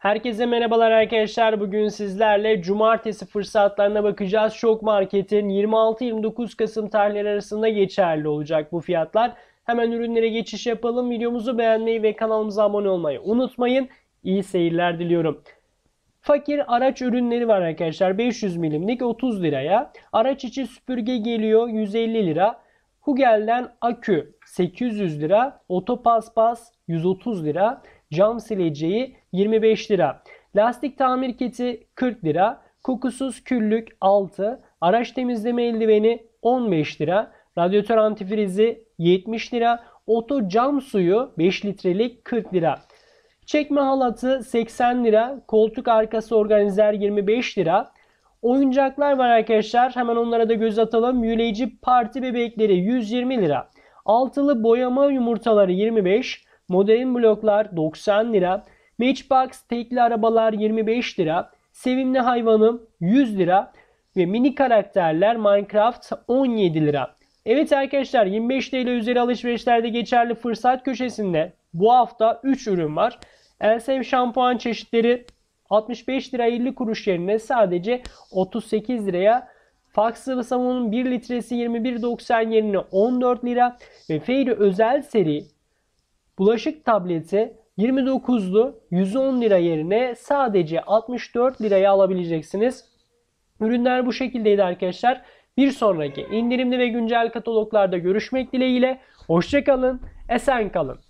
Herkese merhabalar arkadaşlar. Bugün sizlerle cumartesi fırsatlarına bakacağız. Şok Market'in 26-29 Kasım tarihleri arasında geçerli olacak bu fiyatlar. Hemen ürünlere geçiş yapalım. Videomuzu beğenmeyi ve kanalımıza abone olmayı unutmayın. İyi seyirler diliyorum. Fakir araç ürünleri var arkadaşlar. 500 milimlik 30 liraya. Araç içi süpürge geliyor 150 lira. Hugel'den akü 800 lira. Otopaspas 130 lira. Cam sileceği 25 lira. Lastik tamir kiti 40 lira. Kokusuz küllük 6. Araç temizleme eldiveni 15 lira. Radyatör antifrizi 70 lira. Oto cam suyu 5 litrelik 40 lira. Çekme halatı 80 lira. Koltuk arkası organizer 25 lira. Oyuncaklar var arkadaşlar. Hemen onlara da göz atalım. Yüleyici parti bebekleri 120 lira. Altılı boyama yumurtaları 25. Modern bloklar 90 lira. Matchbox tekli arabalar 25 lira. Sevimli hayvanım 100 lira. Ve mini karakterler Minecraft 17 lira. Evet arkadaşlar 25 TL üzeri alışverişlerde geçerli fırsat köşesinde bu hafta 3 ürün var. Elsev şampuan çeşitleri 65 lira 50 kuruş yerine sadece 38 liraya Fax sıvı savunun 1 litresi 21.90 yerine 14 lira ve Fairy özel seri Bulaşık tableti 29'lu 110 lira yerine sadece 64 liraya alabileceksiniz. Ürünler bu şekildeydi arkadaşlar. Bir sonraki indirimli ve güncel kataloglarda görüşmek dileğiyle. Hoşçakalın, esen kalın.